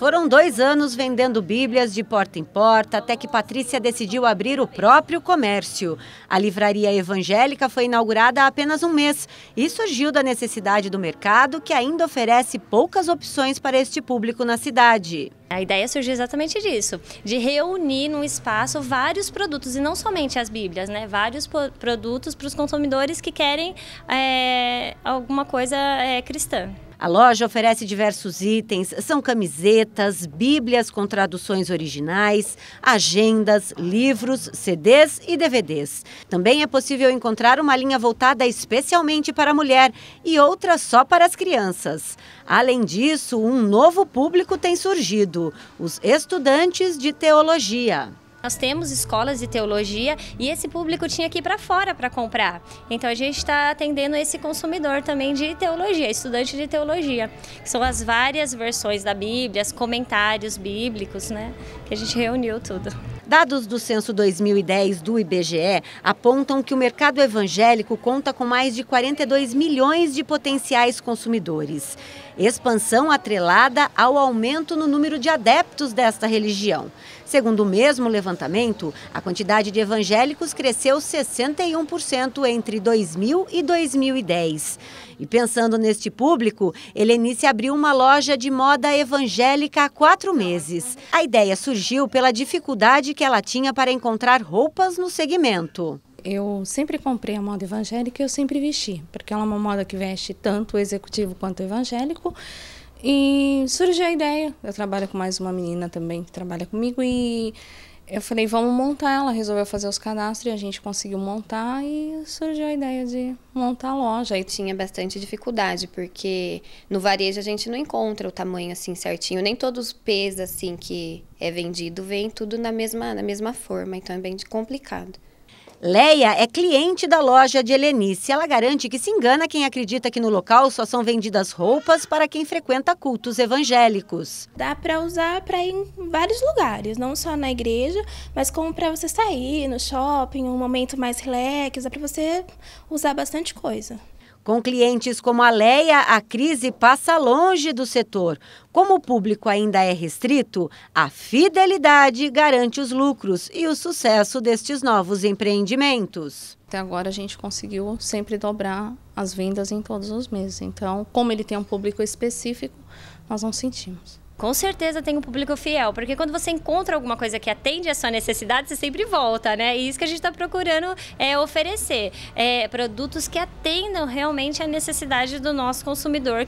Foram dois anos vendendo Bíblias de porta em porta, até que Patrícia decidiu abrir o próprio comércio. A livraria evangélica foi inaugurada há apenas um mês e surgiu da necessidade do mercado, que ainda oferece poucas opções para este público na cidade. A ideia surgiu exatamente disso, de reunir num espaço vários produtos, e não somente as Bíblias, né? Vários produtos para os consumidores que querem é, alguma coisa é, cristã. A loja oferece diversos itens, são camisetas, bíblias com traduções originais, agendas, livros, CDs e DVDs. Também é possível encontrar uma linha voltada especialmente para a mulher e outra só para as crianças. Além disso, um novo público tem surgido: os estudantes de teologia. Nós temos escolas de teologia e esse público tinha que ir para fora para comprar. Então a gente está atendendo esse consumidor também de teologia, estudante de teologia, que são as várias versões da Bíblia, os comentários bíblicos, né? Que a gente reuniu tudo. Dados do censo 2010 do IBGE apontam que o mercado evangélico conta com mais de 42 milhões de potenciais consumidores. Expansão atrelada ao aumento no número de adeptos desta religião. Segundo o mesmo levantamento, a quantidade de evangélicos cresceu 61% entre 2000 e 2010. E pensando neste público, Helenice abriu uma loja de moda evangélica há quatro meses. A ideia surgiu pela dificuldade que que ela tinha para encontrar roupas no segmento. Eu sempre comprei a moda evangélica e eu sempre vesti, porque ela é uma moda que veste tanto o executivo quanto o evangélico. E surgiu a ideia. Eu trabalho com mais uma menina também que trabalha comigo e eu falei, vamos montar. Ela resolveu fazer os cadastros e a gente conseguiu montar e surgiu a ideia de montar a loja. E tinha bastante dificuldade, porque no varejo a gente não encontra o tamanho assim certinho. Nem todos os P's assim que é vendido vem tudo na mesma, na mesma forma, então é bem complicado. Leia é cliente da loja de Helenice. Ela garante que se engana quem acredita que no local só são vendidas roupas para quem frequenta cultos evangélicos. Dá para usar para ir em vários lugares, não só na igreja, mas como para você sair no shopping, um momento mais relax, dá para você usar bastante coisa. Com clientes como a Leia, a crise passa longe do setor. Como o público ainda é restrito, a fidelidade garante os lucros e o sucesso destes novos empreendimentos. Até agora a gente conseguiu sempre dobrar as vendas em todos os meses. Então, como ele tem um público específico, nós não sentimos. Com certeza tem um público fiel, porque quando você encontra alguma coisa que atende a sua necessidade, você sempre volta, né? E isso que a gente está procurando é oferecer é, produtos que atendam realmente a necessidade do nosso consumidor,